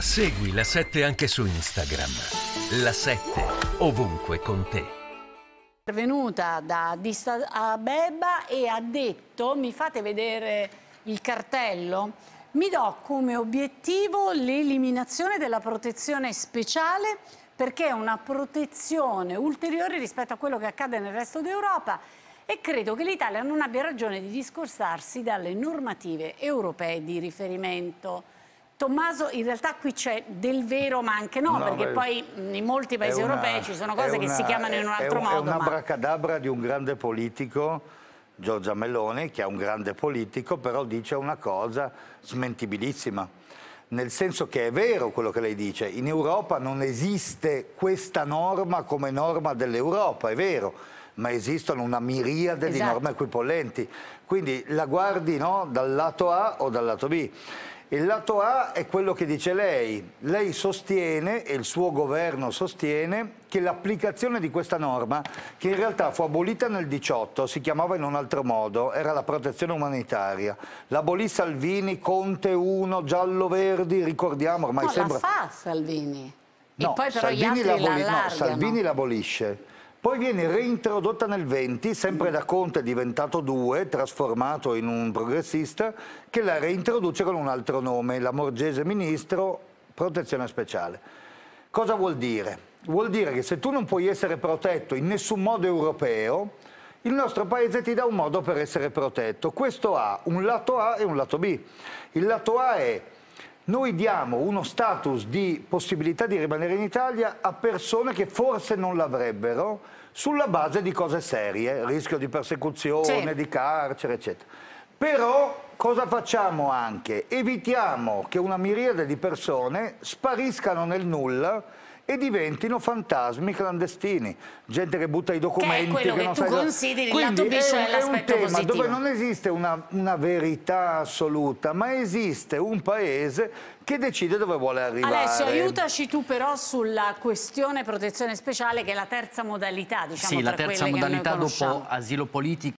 Segui la 7 anche su Instagram. La 7 ovunque con te. È Venuta da Addis Abeba e ha detto mi fate vedere il cartello mi do come obiettivo l'eliminazione della protezione speciale perché è una protezione ulteriore rispetto a quello che accade nel resto d'Europa e credo che l'Italia non abbia ragione di discorsarsi dalle normative europee di riferimento. Tommaso, in realtà qui c'è del vero ma anche no, no perché poi in molti paesi una, europei ci sono cose una, che si chiamano in un altro è un, modo. È una ma... bracadabra di un grande politico Giorgia Meloni, che è un grande politico, però dice una cosa smentibilissima. Nel senso che è vero quello che lei dice, in Europa non esiste questa norma come norma dell'Europa, è vero ma esistono una miriade esatto. di norme equipollenti. Quindi la guardi no, dal lato A o dal lato B. Il lato A è quello che dice lei. Lei sostiene e il suo governo sostiene che l'applicazione di questa norma, che in realtà fu abolita nel 18, si chiamava in un altro modo, era la protezione umanitaria. L'abolì Salvini, Conte 1, giallo-verdi, ricordiamo ormai no, sembra... la fa Salvini. No, e poi però Salvini gli altri No, Salvini l'abolisce. Poi viene reintrodotta nel 20, sempre da Conte diventato 2, trasformato in un progressista, che la reintroduce con un altro nome, la Morgese Ministro Protezione Speciale. Cosa vuol dire? Vuol dire che se tu non puoi essere protetto in nessun modo europeo, il nostro paese ti dà un modo per essere protetto. Questo ha un lato A e un lato B. Il lato A è noi diamo uno status di possibilità di rimanere in Italia a persone che forse non l'avrebbero sulla base di cose serie, rischio di persecuzione, sì. di carcere, eccetera. Però cosa facciamo anche? Evitiamo che una miriade di persone spariscano nel nulla e diventino fantasmi clandestini, gente che butta i documenti. Che è quello che, che tu consideri Quindi il lato cioè è, un tema positivo. dove non esiste una, una verità assoluta, ma esiste un paese che decide dove vuole arrivare. Adesso aiutaci tu però sulla questione protezione speciale che è la terza modalità, diciamo, Sì, la terza modalità dopo asilo politico